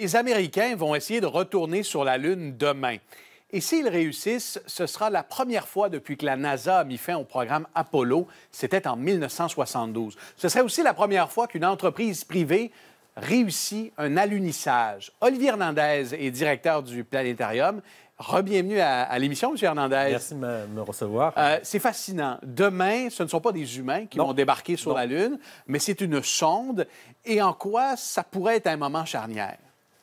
Les Américains vont essayer de retourner sur la Lune demain. Et s'ils réussissent, ce sera la première fois depuis que la NASA a mis fin au programme Apollo. C'était en 1972. Ce serait aussi la première fois qu'une entreprise privée réussit un alunissage. Olivier Hernandez est directeur du planétarium. Rebienvenue à, à l'émission, M. Hernandez. Merci de me, recevoir. Euh, c'est fascinant. Demain, ce ne sont pas des humains qui vont débarquer sur la Lune, mais c'est une sonde. Et en quoi ça pourrait être un moment charnière?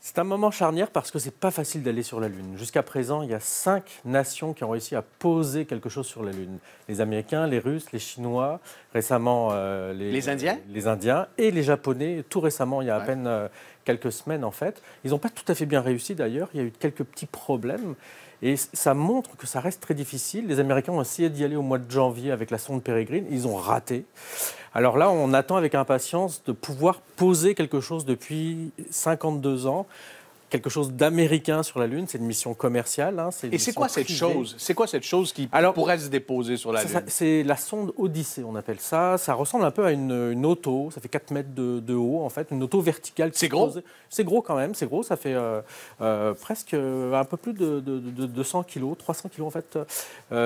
C'est un moment charnière parce que c'est pas facile d'aller sur la Lune. Jusqu'à présent, il y a cinq nations qui ont réussi à poser quelque chose sur la Lune les Américains, les Russes, les Chinois, récemment euh, les, Indiens, les Indiens et les Japonais. Tout récemment, il y a à peine euh, quelques semaines en fait. Ils n'ont pas tout à fait bien réussi d'ailleurs, il y a eu quelques petits problèmes. Et ça montre que ça reste très difficile. Les Américains ont essayé d'y aller au mois de janvier avec la sonde Pérégrine, ils ont raté. Alors là, on attend avec impatience de pouvoir poser quelque chose depuis 52 ans quelque chose d'américain sur la Lune. C'est une mission commerciale. Hein, Et c'est quoi cette chose C'est quoi cette chose qui pourrait se déposer sur la Lune C'est la sonde Odyssée, on appelle ça. Ça ressemble un peu à une, auto. Ça fait 4 mètres de, haut, en fait. Une auto verticale. C'est gros C'est gros quand même. C'est gros. Ça fait euh, euh, presque euh, un peu plus de, 200 kg, 300 kg en fait.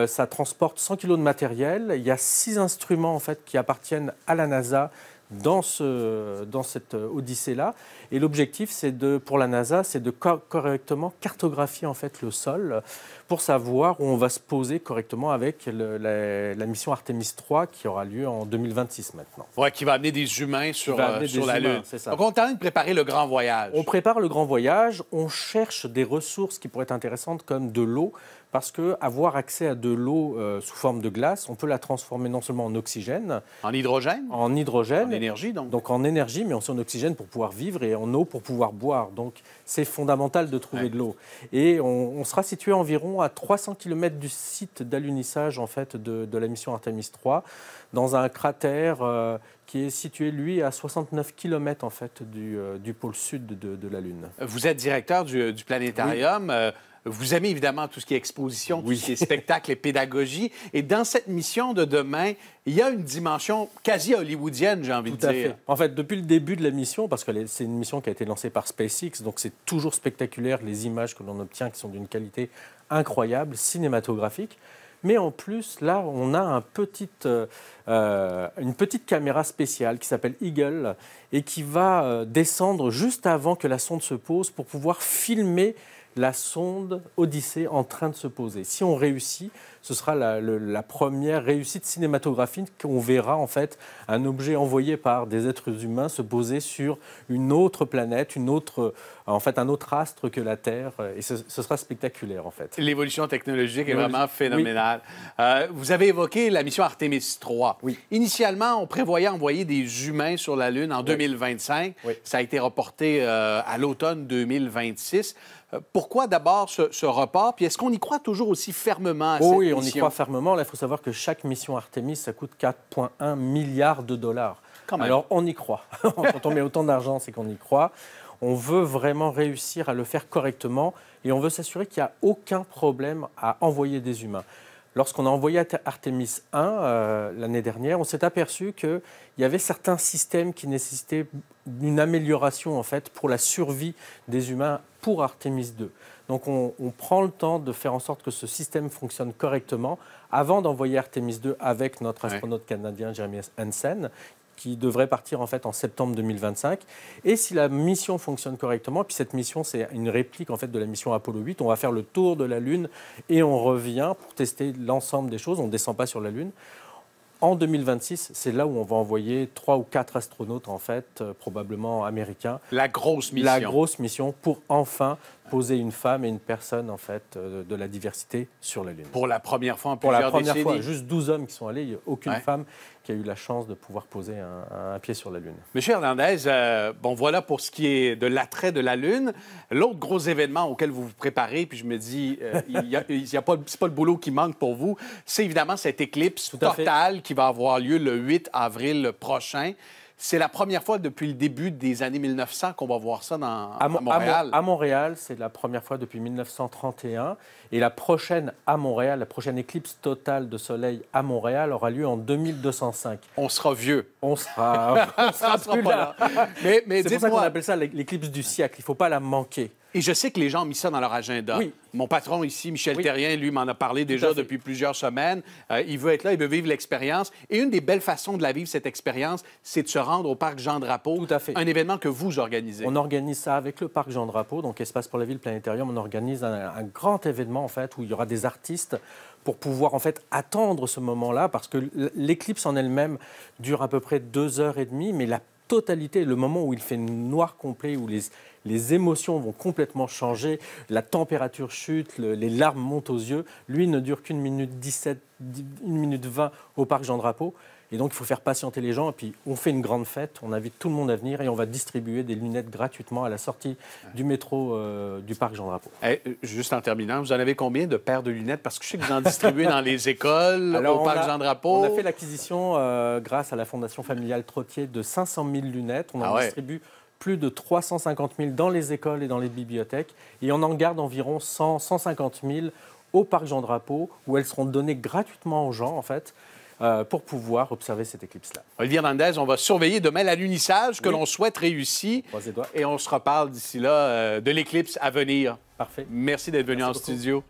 ça transporte 100 kg de matériel. Il y a six instruments en fait qui appartiennent à la NASA dans, ce, dans cette odyssée-là. Et l'objectif, c'est de, pour la NASA, c'est de correctement cartographier en fait le sol pour savoir où on va se poser correctement avec la, mission Artemis 3 qui aura lieu en 2026 maintenant. Oui, qui va amener des humains sur, euh, la Lune. Ça. Donc, on est en train de préparer le grand voyage. On prépare le grand voyage, on cherche des ressources qui pourraient être intéressantes comme de l'eau parce que avoir accès à de l'eau euh, sous forme de glace, on peut la transformer non seulement en oxygène, en hydrogène, en hydrogène, en énergie donc, donc en énergie, mais aussi en oxygène pour pouvoir vivre et en eau pour pouvoir boire. Donc c'est fondamental de trouver de l'eau. Et on, sera situé environ à 300 km du site d'alunissage en fait de, la mission Artemis 3, dans un cratère euh, qui est situé lui à 69 km en fait du, euh, pôle sud de, la Lune. Vous êtes directeur du, du planétarium. Vous aimez évidemment tout ce qui est exposition, tout ce qui est spectacle et pédagogie. Et dans cette mission de demain, il y a une dimension quasi hollywoodienne, j'ai envie de dire. En fait, depuis le début de la mission, parce que c'est une mission qui a été lancée par SpaceX, donc c'est toujours spectaculaire, les images que l'on obtient qui sont d'une qualité incroyable, cinématographique. Mais en plus, là, on a un euh, euh, une petite caméra spéciale qui s'appelle Eagle et qui va euh, descendre juste avant que la sonde se pose pour pouvoir filmer la sonde Odyssée en train de se poser. Si on réussit, ce sera la, première réussite cinématographique qu'on verra en fait un objet envoyé par des êtres humains se poser sur une autre planète, une autre, euh, en fait un autre astre que la Terre, euh, et ce, sera spectaculaire en fait. L'évolution technologique est vraiment phénoménale. vous avez évoqué la mission Artemis 3. Oui. Initialement, on prévoyait envoyer des humains sur la Lune en oui. 2025. Ça a été reporté euh, à l'automne 2026. Euh, pourquoi d'abord ce, report? Puis est-ce qu'on y croit toujours aussi fermement à oh Oui, on y croit fermement. Là, il faut savoir que chaque mission Artemis, ça coûte 4,1 milliards de dollars. Alors, on y croit. Quand on met autant d'argent, c'est qu'on y croit. On veut vraiment réussir à le faire correctement et on veut s'assurer qu'il n'y a aucun problème à envoyer des humains lorsqu'on a envoyé Artemis 1 euh, l'année dernière, on s'est aperçu qu'il y avait certains systèmes qui nécessitaient une amélioration en fait pour la survie des humains pour Artemis 2. Donc on, prend le temps de faire en sorte que ce système fonctionne correctement avant d'envoyer Artemis 2 avec notre astronaute canadien Jeremy Hansen qui devrait partir en fait en septembre 2025. Et si la mission fonctionne correctement, puis cette mission c'est une réplique en fait de la mission Apollo 8, on va faire le tour de la Lune et on revient pour tester l'ensemble des choses. On ne descend pas sur la Lune. En 2026, c'est là où on va envoyer trois ou quatre astronautes, en fait, euh, probablement américains. La grosse mission. La grosse mission pour enfin poser une femme et une personne, en fait, euh, de la diversité sur la Lune. Pour la première fois, Pour la première fois, juste 12 hommes qui sont allés, il n'y a aucune femme qui a eu la chance de pouvoir poser un, pied sur la Lune. Monsieur Hernandez, euh, bon, voilà pour ce qui est de l'attrait de la Lune. L'autre gros événement auquel vous vous préparez, puis je me dis, il y a, y pas, c'est pas le boulot qui manque pour vous, c'est évidemment cette éclipse totale qui va avoir lieu le 8 avril prochain. C'est la première fois depuis le début des années 1900 qu'on va voir ça dans, à, Montréal. À, Montréal, c'est la première fois depuis 1931. Et la prochaine à Montréal, la prochaine éclipse totale de soleil à Montréal aura lieu en 2205. On sera vieux. On sera, on sera, plus là. mais, c'est pour ça qu'on appelle ça l'éclipse du siècle. Il ne faut pas la manquer. Et je sais que les gens ont mis ça dans leur agenda. Mon patron ici, Michel Terrien, lui, m'en a parlé déjà depuis plusieurs semaines. Euh, il veut être là, il veut vivre l'expérience. Et une des belles façons de la vivre, cette expérience, c'est de se rendre au Parc Jean-Drapeau. Tout à fait. Un événement que vous organisez. On organise ça avec le Parc Jean-Drapeau, donc Espace pour la Ville Planétarium. On organise un, grand événement, en fait, où il y aura des artistes pour pouvoir en fait attendre ce moment-là, parce que l'éclipse en elle-même dure à peu près deux heures et demie, mais la totalité, le moment où il fait noir complet, où les, émotions vont complètement changer, la température chute, les larmes montent aux yeux, lui ne dure qu'une minute 17, une minute 20 au parc Jean-Drapeau. Et donc, il faut faire patienter les gens. Et puis, on fait une grande fête, on invite tout le monde à venir et on va distribuer des lunettes gratuitement à la sortie du métro euh, du parc Jean-Drapeau. Eh, juste en terminant, vous en avez combien de paires de lunettes? Parce que je sais que vous en distribuez dans les écoles, au parc Jean-Drapeau. On a fait l'acquisition, euh, grâce à la Fondation familiale Trottier, de 500 000 lunettes. On en ah distribue plus de 350 000 dans les écoles et dans les bibliothèques. Et on en garde environ 100, 150 000 au parc Jean-Drapeau, où elles seront données gratuitement aux gens, en fait. Euh, pour pouvoir observer cette éclipse-là. Olivier Hernandez, on va surveiller demain l'alunissage que l'on souhaite réussir. Et on se reparle d'ici là euh, de l'éclipse à venir. Parfait. Merci d'être venu en studio.